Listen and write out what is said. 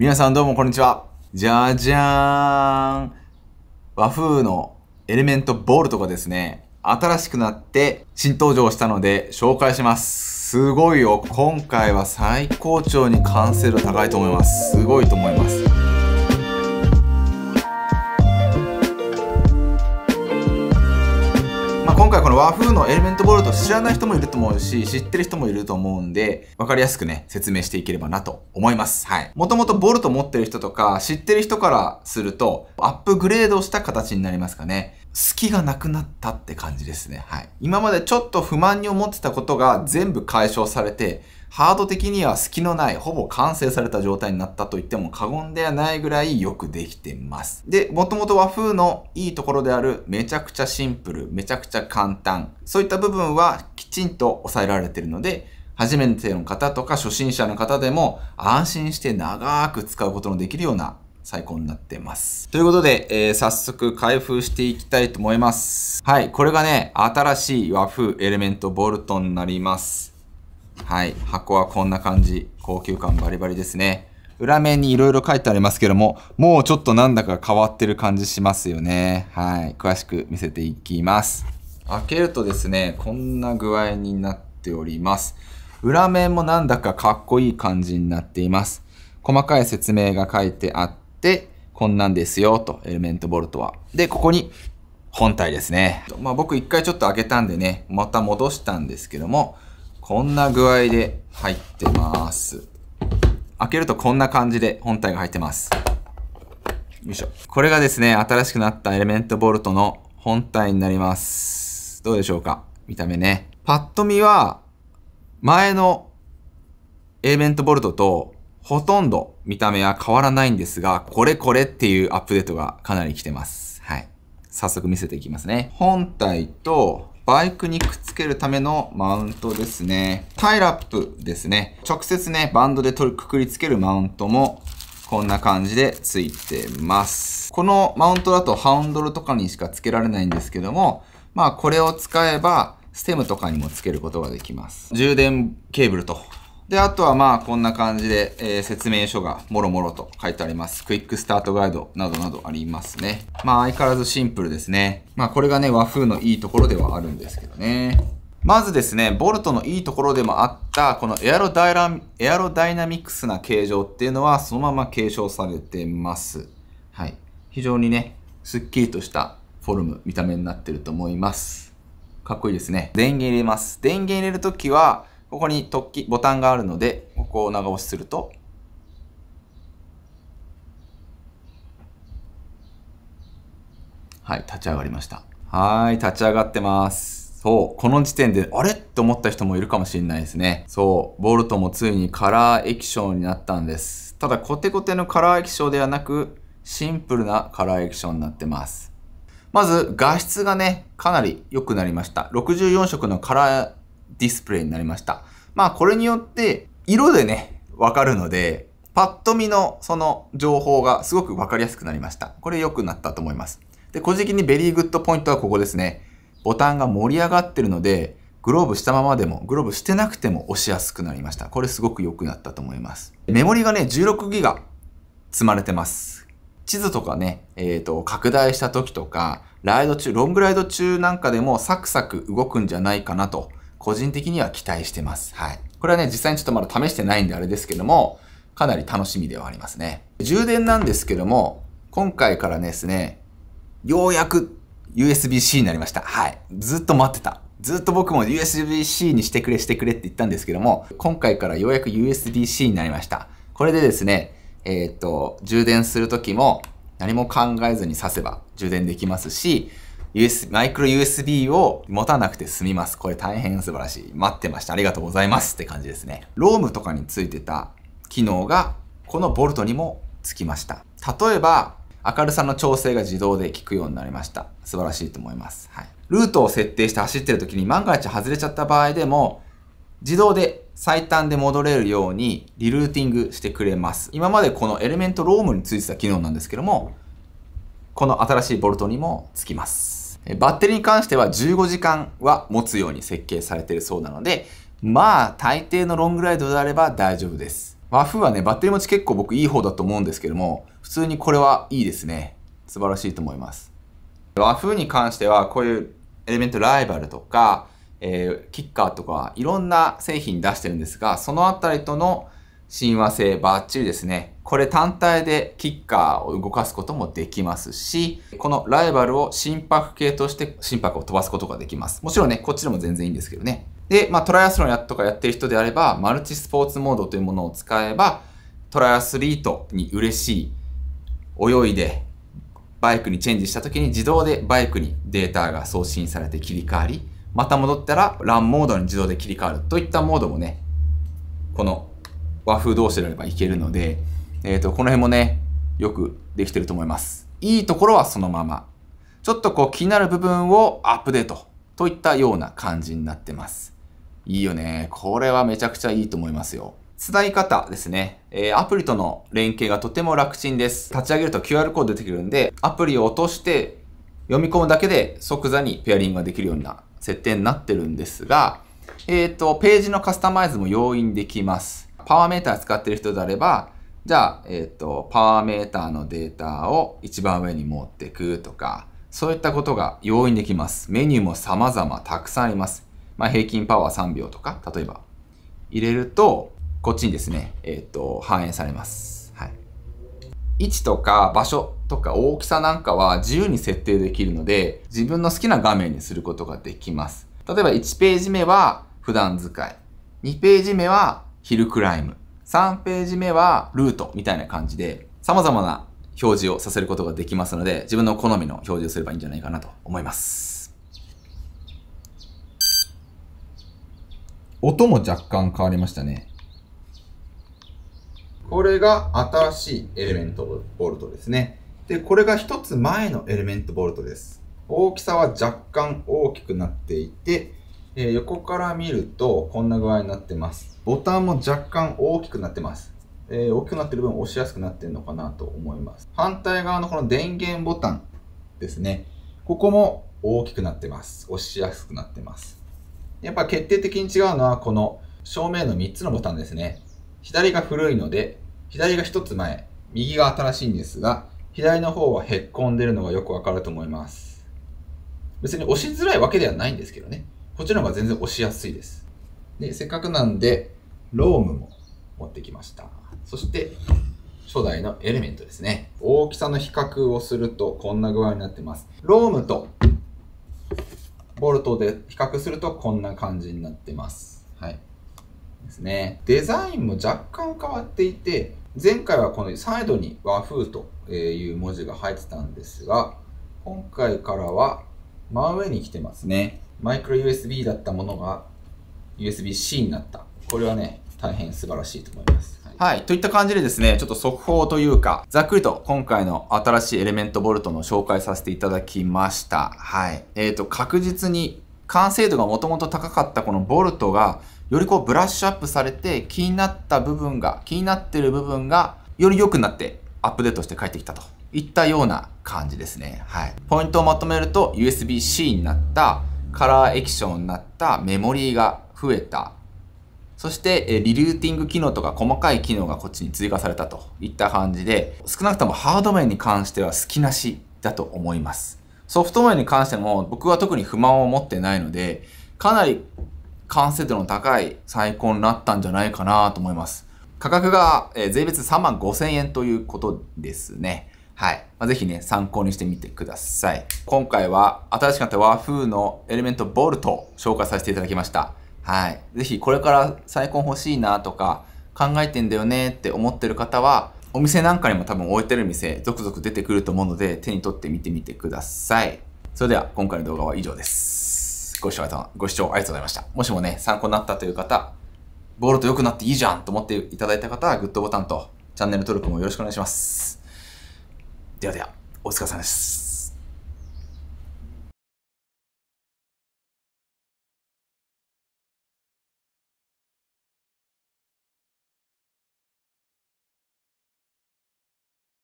皆さんどうもこんにちは。じゃじゃーん。和風のエレメントボールとかですね、新しくなって新登場したので紹介します。すごいよ。今回は最高潮に完成度高いと思います。すごいと思います。この和風のエレメントボルト知らない人もいると思うし、知ってる人もいると思うんで、わかりやすくね、説明していければなと思います。はい。もともとボルト持ってる人とか、知ってる人からすると、アップグレードした形になりますかね。隙がなくなったって感じですね。はい。今までちょっと不満に思ってたことが全部解消されて、ハード的には隙のない、ほぼ完成された状態になったと言っても過言ではないぐらいよくできてます。で、もともと和風のいいところであるめちゃくちゃシンプル、めちゃくちゃ簡単、そういった部分はきちんと抑えられてるので、初めての方とか初心者の方でも安心して長く使うことのできるような最高になってます。ということで、えー、早速開封していきたいと思います。はい、これがね、新しい和風エレメントボルトになります。はい、箱はこんな感じ。高級感バリバリですね。裏面に色々書いてありますけども、もうちょっとなんだか変わってる感じしますよね。はい、詳しく見せていきます。開けるとですね、こんな具合になっております。裏面もなんだかかっこいい感じになっています。細かい説明が書いてあっ、こんなんですよ、と、エレメントボルトは。で、ここに本体ですね。まあ僕一回ちょっと開けたんでね、また戻したんですけども、こんな具合で入ってます。開けるとこんな感じで本体が入ってます。よいしょ。これがですね、新しくなったエレメントボルトの本体になります。どうでしょうか見た目ね。パッと見は、前のエレメントボルトとほとんど見た目は変わらないんですが、これこれっていうアップデートがかなり来てます。はい。早速見せていきますね。本体とバイクにくっつけるためのマウントですね。タイラップですね。直接ね、バンドで取りくくりつけるマウントもこんな感じでついてます。このマウントだとハンドルとかにしかつけられないんですけども、まあこれを使えばステムとかにもつけることができます。充電ケーブルとで、あとはまあこんな感じで、えー、説明書がもろもろと書いてあります。クイックスタートガイドなどなどありますね。まあ相変わらずシンプルですね。まあこれがね、和風のいいところではあるんですけどね。まずですね、ボルトのいいところでもあった、このエアロダイラエアロダイナミックスな形状っていうのはそのまま継承されてます。はい。非常にね、すっきりとしたフォルム、見た目になってると思います。かっこいいですね。電源入れます。電源入れるときは、ここに突起、ボタンがあるので、ここを長押しすると、はい、立ち上がりました。はい、立ち上がってます。そう、この時点で、あれって思った人もいるかもしれないですね。そう、ボルトもついにカラー液晶になったんです。ただ、コテコテのカラー液晶ではなく、シンプルなカラー液晶になってます。まず、画質がね、かなり良くなりました。64色のカラーディスプレイになりました。まあこれによって色でね、わかるので、パッと見のその情報がすごくわかりやすくなりました。これ良くなったと思います。で、個人的にベリーグッドポイントはここですね。ボタンが盛り上がってるので、グローブしたままでも、グローブしてなくても押しやすくなりました。これすごく良くなったと思います。メモリがね、16ギガ積まれてます。地図とかね、えっ、ー、と、拡大した時とか、ライド中、ロングライド中なんかでもサクサク動くんじゃないかなと個人的には期待してます。はい。これはね、実際にちょっとまだ試してないんであれですけども、かなり楽しみではありますね。充電なんですけども、今回からですね、ようやく USB-C になりました。はい。ずっと待ってた。ずっと僕も USB-C にしてくれしてくれって言ったんですけども、今回からようやく USB-C になりました。これでですね、えー、っと、充電するときも何も考えずに挿せば充電できますし、US、マイクロ USB を持たなくて済みます。これ大変素晴らしい。待ってました。ありがとうございますって感じですね。ロームとかについてた機能が、このボルトにもつきました。例えば、明るさの調整が自動で効くようになりました。素晴らしいと思います。はい。ルートを設定して走ってる時に万が一外れちゃった場合でも、自動で最短で戻れるようにリルーティングしてくれます。今までこのエレメントロームについてた機能なんですけども、この新しいボルトにもつきます。バッテリーに関しては15時間は持つように設計されているそうなので、まあ、大抵のロングライドであれば大丈夫です。和風はね、バッテリー持ち結構僕いい方だと思うんですけども、普通にこれはいいですね。素晴らしいと思います。和風に関しては、こういうエレメントライバルとか、えー、キッカーとか、いろんな製品出してるんですが、そのあたりとの親和性バッチリですね。これ単体でキッカーを動かすこともできますし、このライバルを心拍系として心拍を飛ばすことができます。もちろんね、こっちでも全然いいんですけどね。で、まあ、トライアスロンやとかやってる人であれば、マルチスポーツモードというものを使えば、トライアスリートに嬉しい、泳いで、バイクにチェンジした時に自動でバイクにデータが送信されて切り替わり、また戻ったらランモードに自動で切り替わるといったモードもね、この和風同士であればいけるので、えっ、ー、と、この辺もね、よくできてると思います。いいところはそのまま。ちょっとこう気になる部分をアップデートといったような感じになってます。いいよね。これはめちゃくちゃいいと思いますよ。伝え方ですね。えー、アプリとの連携がとても楽ちんです。立ち上げると QR コード出てくるんで、アプリを落として読み込むだけで即座にペアリングができるような設定になってるんですが、えっ、ー、と、ページのカスタマイズも容易にできます。パワーメーター使ってる人であれば、じゃあ、えっ、ー、と、パワーメーターのデータを一番上に持ってくとか、そういったことが容易にできます。メニューも様々たくさんあります。まあ、平均パワー3秒とか、例えば、入れると、こっちにですね、えっ、ー、と、反映されます。はい。位置とか場所とか大きさなんかは自由に設定できるので、自分の好きな画面にすることができます。例えば1ページ目は普段使い、2ページ目はヒルクライム、3ページ目はルートみたいな感じで、様々な表示をさせることができますので、自分の好みの表示をすればいいんじゃないかなと思います。音も若干変わりましたね。これが新しいエレメントボルトですね。で、これが一つ前のエレメントボルトです。大きさは若干大きくなっていて、えー、横から見るとこんな具合になってます。ボタンも若干大きくなってます。えー、大きくなってる分押しやすくなってるのかなと思います。反対側のこの電源ボタンですね。ここも大きくなってます。押しやすくなってます。やっぱ決定的に違うのはこの正面の3つのボタンですね。左が古いので、左が1つ前、右が新しいんですが、左の方はへっこんでるのがよくわかると思います。別に押しづらいわけではないんですけどね。こっちの方が全然押しやすいです。で、せっかくなんで、ロームも持ってきました。そして、初代のエレメントですね。大きさの比較をするとこんな具合になってます。ロームとボルトで比較するとこんな感じになってます。はい。ですね。デザインも若干変わっていて、前回はこのサイドに和風という文字が入ってたんですが、今回からは真上に来てますね。マイクロ USB だったものが USB-C になった。これはね、大変素晴らしいと思います。はい、といった感じでですね、ちょっと速報というか、ざっくりと今回の新しいエレメントボルトの紹介させていただきました。はい。えっ、ー、と、確実に完成度がもともと高かったこのボルトが、よりこうブラッシュアップされて、気になった部分が、気になってる部分が、より良くなって、アップデートして帰ってきたといったような感じですね。はい。ポイントをまとめると、USB-C になった、カラー液晶になったメモリーが増えた。そして、リルーティング機能とか細かい機能がこっちに追加されたといった感じで、少なくともハード面に関しては好きなしだと思います。ソフト面に関しても僕は特に不満を持ってないので、かなり完成度の高い最高になったんじゃないかなと思います。価格が税別3万5000円ということですね。はい。まあ、ぜひね、参考にしてみてください。今回は、新しくなった和風のエレメントボルトを紹介させていただきました。はい。ぜひ、これから再婚欲しいなとか、考えてんだよねって思ってる方は、お店なんかにも多分置いてる店、続々出てくると思うので、手に取ってみてみてください。それでは、今回の動画は以上です。ご視聴ありがとうございました。もしもね、参考になったという方、ボルト良くなっていいじゃんと思っていただいた方は、グッドボタンとチャンネル登録もよろしくお願いします。ではでは、お疲れ様です。